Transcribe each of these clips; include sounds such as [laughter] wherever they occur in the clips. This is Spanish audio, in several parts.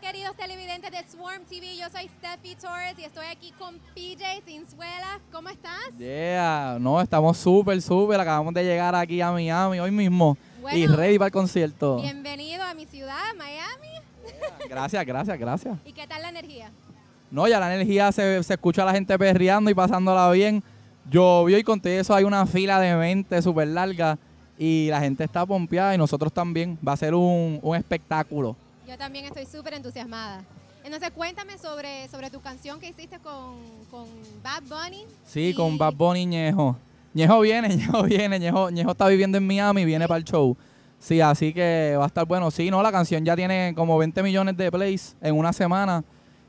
queridos televidentes de Swarm TV. Yo soy Steffi Torres y estoy aquí con PJ Sinzuela. ¿Cómo estás? Yeah, no, estamos súper, súper. Acabamos de llegar aquí a Miami hoy mismo y ready para el concierto. Bienvenido a mi ciudad, Miami. gracias, gracias, gracias. ¿Y qué tal la energía? No, ya la energía se, se escucha a la gente perreando y pasándola bien. Llovió y conté eso hay una fila de 20 súper larga y la gente está pompeada y nosotros también. Va a ser un, un espectáculo. Yo también estoy súper entusiasmada. Entonces cuéntame sobre, sobre tu canción que hiciste con, Bad Bunny. Sí, con Bad Bunny Ñejo. Ñejo viene, [laughs] Ñejo viene, Ñejo, está viviendo en Miami, viene para el show. Sí, así que va a estar bueno. Sí, no, la canción ya tiene como 20 millones de plays en una semana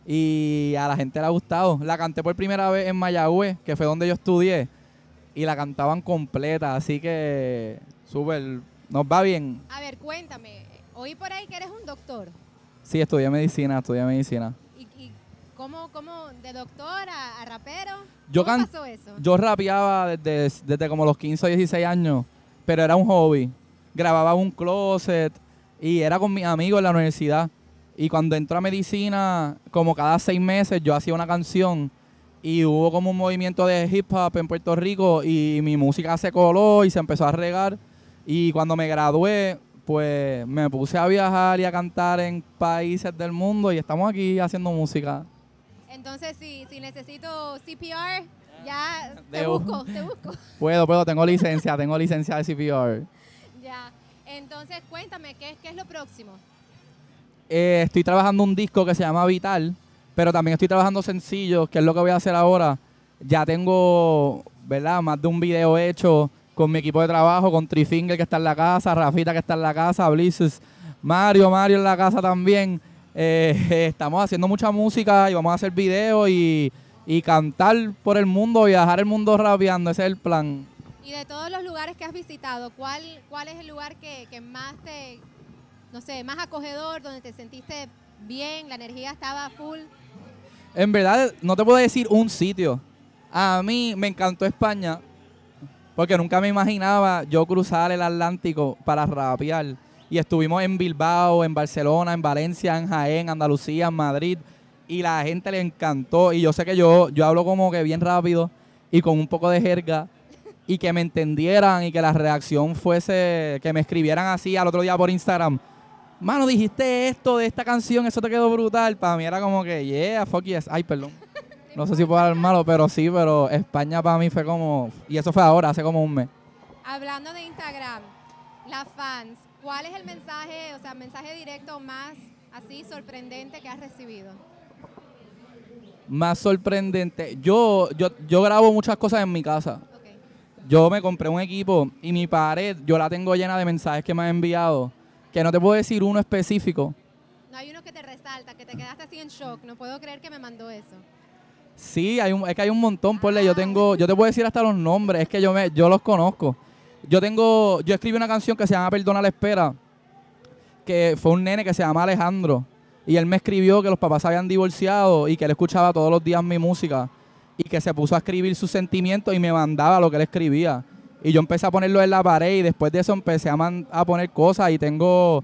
y a la gente le ha gustado. La canté por primera vez en Mayagüez, que fue donde yo estudié, y la cantaban completa, así que súper, nos va bien cuéntame, oí por ahí que eres un doctor. Sí, estudié medicina, estudié medicina. ¿Y, cómo, de doctor a, rapero? Yo ¿Cómo pasó eso? Yo rapeaba desde, desde como los 15 o 16 años, pero era un hobby. Grababa un closet y era con mis amigos en la universidad. Y cuando entró a medicina, como cada seis meses, yo hacía una canción y hubo como un movimiento de hip hop en Puerto Rico y mi música se coló y se empezó a regar. Y cuando me gradué, pues me puse a viajar y a cantar en países del mundo y estamos aquí haciendo música. Entonces, si, si necesito CPR, ya te busco, te busco. [laughs] Puedo, puedo, tengo licencia, tengo licencia de CPR. Ya, entonces cuéntame, ¿qué, es lo próximo? Eh, estoy trabajando un disco que se llama Vital, pero también estoy trabajando sencillos, que es lo que voy a hacer ahora. Ya tengo, ¿verdad? Más de un video hecho con mi equipo de trabajo, con Trifinger que está en la casa, Rafita que está en la casa, Blizzes, Mario, Mario en la casa también. Eh, [laughs] estamos haciendo mucha música y vamos a hacer videos y, cantar por el mundo, viajar el mundo rapeando, ese es el plan. Y de todos los lugares que has visitado, ¿cuál, cuál es el lugar que, que más te, no sé, más acogedor, donde te sentiste bien, la energía estaba full? En verdad, no te puedo decir un sitio. A mí me encantó España porque nunca me imaginaba yo cruzar el Atlántico para rapear. Y estuvimos en Bilbao, en Barcelona, en Valencia, en Jaén, Andalucía, en Madrid. Y la gente le encantó. Y yo sé que yo, yo hablo como que bien rápido y con un poco de jerga. Y que me entendieran y que la reacción fuese, que me escribieran así al otro día por Instagram. Mano, dijiste esto de esta canción, eso te quedó brutal. Para mí era como que, yeah, fuck yes. Ay, perdón. No sé si puedo hablar malo, pero sí, pero España para mí fue como. Y eso fue ahora, hace como un mes. Hablando de Instagram, las fans, ¿cuál es el mensaje, o sea, mensaje directo más así sorprendente que has recibido? Más sorprendente. Yo, yo, yo grabo muchas cosas en mi casa. Yo me compré un equipo y mi pared, yo la tengo llena de mensajes que me han enviado. Que no te puedo decir uno específico. No hay uno que te resalta, que te quedaste así en shock. No puedo creer que me mandó eso. Sí, hay es que hay un montón, le, yo tengo, yo te puedo decir hasta los nombres, es que yo me, yo los conozco. Yo tengo, yo escribí una canción que se llama Perdona la espera, que fue un nene que se llama Alejandro. Y él me escribió que los papás habían divorciado y que él escuchaba todos los días mi música y que se puso a escribir sus sentimientos y me mandaba lo que él escribía. Y yo empecé a ponerlo en la pared y después de eso empecé a, a poner cosas y tengo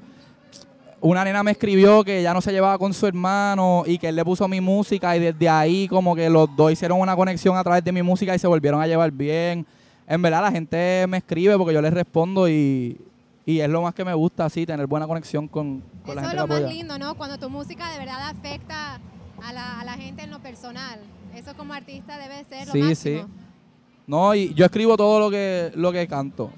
una nena me escribió que ya no se llevaba con su hermano y que él le puso mi música y desde ahí como que los dos hicieron una conexión a través de mi música y se volvieron a llevar bien. En verdad la gente me escribe porque yo les respondo y, es lo más que me gusta, así, tener buena conexión con, con la gente. Eso es lo más lindo, ¿no? Cuando tu música de verdad afecta a la, gente en lo personal. Eso como artista debe ser lo sí, máximo. Sí, sí. No, y yo escribo todo lo que, lo que canto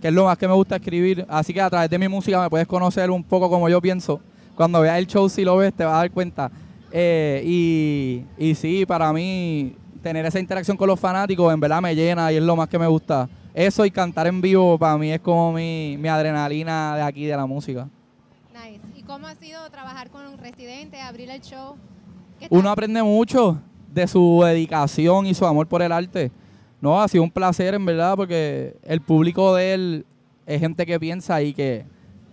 que es lo más que me gusta escribir. Así que a través de mi música me puedes conocer un poco como yo pienso. Cuando veas el show, si lo ves, te vas a dar cuenta. Eh, y, y sí, para mí, tener esa interacción con los fanáticos en verdad me llena y es lo más que me gusta. Eso y cantar en vivo para mí es como mi, mi adrenalina de aquí, de la música. Nice. ¿Y cómo ha sido trabajar con un residente, abrir el show? Uno aprende mucho de su dedicación y su amor por el arte. No, ha sido un placer, en verdad, porque el público de él es gente que piensa y que,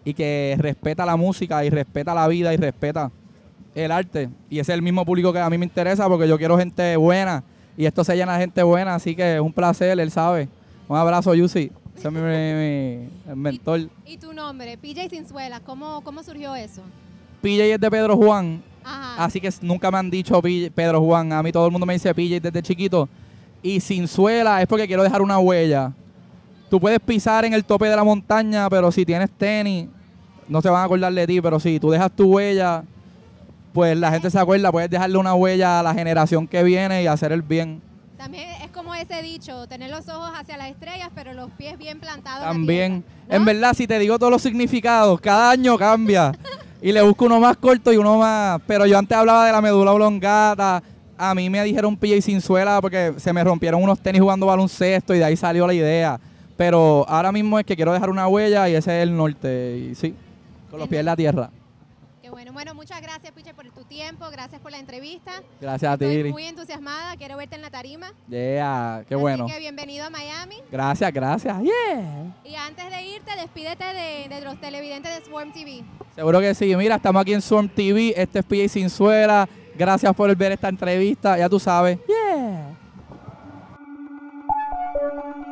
y que respeta la música y respeta la vida y respeta el arte. Y es el mismo público que a mí me interesa porque yo quiero gente buena y esto se llena de gente buena, así que es un placer, él sabe. Un abrazo, Yusi. Ese es mi, [laughs] mentor. ¿Y, tu nombre, PJ Cinzuela, ¿cómo, cómo surgió eso? PJ es de Pedro Juan, así que nunca me han dicho Pedro Juan. A mí todo el mundo me dice PJ desde chiquito y sin suela es porque quiero dejar una huella. Tú puedes pisar en el tope de la montaña, pero si tienes tenis, no se van a acordar de ti, pero si tú dejas tu huella, pues la gente se acuerda, puedes dejarle una huella a la generación que viene y hacer el bien. También es como ese dicho, tener los ojos hacia las estrellas, pero los pies bien plantados. También, en verdad, si te digo todos los significados, cada año cambia. [laughs] y le busco uno más corto y uno más. Pero yo antes hablaba de la medula oblongata, a mí me dijeron P.J. y suela porque se me rompieron unos tenis jugando baloncesto y de ahí salió la idea. Pero ahora mismo es que quiero dejar una huella y ese es el norte. Y sí, con los pies en la tierra. Qué bueno. Bueno, muchas gracias, Piche, por tu tiempo. Gracias por la entrevista. Gracias a ti, Estoy muy entusiasmada. Quiero verte en la tarima. Yeah, qué Así bueno. Que bienvenido a Miami. Gracias, gracias. Yeah. Y antes de irte, despídete de, los televidentes de Swarm TV. Seguro que sí. Mira, estamos aquí en Swarm TV. Este es PJ suela. Gracias por ver esta entrevista. Ya tú sabes.